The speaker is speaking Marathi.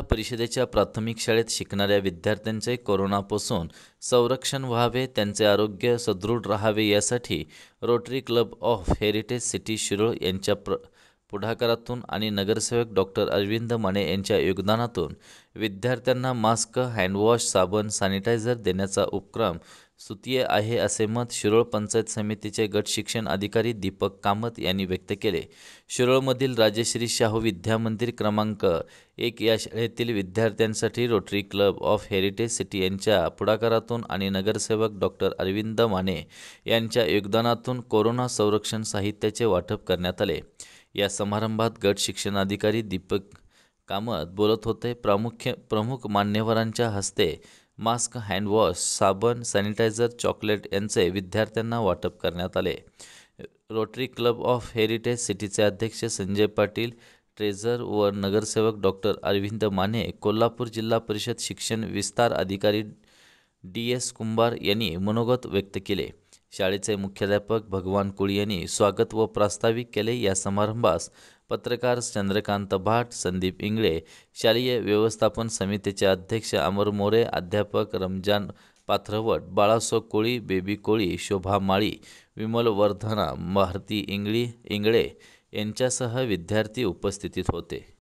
जिल्हा परिषदेच्या प्राथमिक शाळेत शिकणाऱ्या विद्यार्थ्यांचे कोरोनापासून संरक्षण व्हावे त्यांचे आरोग्य सदृढ राहावे यासाठी Rotary Club of Heritage City Shirol यांच्या प्र पुढाकारातून आणि नगरसेवक डॉक्टर अरविंद माने यांच्या योगदानातून विद्यार्थ्यांना मास्क हँडवॉश साबण सॅनिटायझर देण्याचा उपक्रम सुतीय आहे असे मत शिरोळ पंचायत समितीचे गट शिक्षण अधिकारी दीपक कामत यांनी व्यक्त केले शिरोळमधील राजेश्री शाहू विद्यामंदिर क्रमांक एक या शाळेतील विद्यार्थ्यांसाठी Rotary Club of Heritage City यांच्या पुढाकारातून आणि नगरसेवक डॉक्टर अरविंद माने यांच्या योगदानातून कोरोना संरक्षण साहित्याचे वाटप करण्यात आले या समारंभात गट शिक्षणाधिकारी दीपक कामत बोलत होते प्रामुख्य प्रमुख मान्यवरांच्या हस्ते मास्क हँडवॉश साबण सॅनिटायझर चॉकलेट यांचे विद्यार्थ्यांना वाटप करण्यात आले रोटरी क्लब ऑफ हेरिटेज सिटीचे अध्यक्ष संजय पाटील ट्रेझर व नगरसेवक डॉक्टर अरविंद माने कोल्हापूर जिल्हा परिषद शिक्षण विस्तार अधिकारी डी एस कुंभार यांनी मनोगत व्यक्त केले शाळेचे मुख्याध्यापक भगवान कुळी यांनी स्वागत व प्रास्ताविक केले या समारंभास पत्रकार चंद्रकांत भाट संदीप इंगळे शालेय व्यवस्थापन समितीचे अध्यक्ष अमर मोरे अध्यापक रमजान पाथरवट बाळासो कोळी बेबी कोळी शोभा माळी विमल वर्धना भारती इंगळी इंगळे यांच्यासह विद्यार्थी उपस्थितीत होते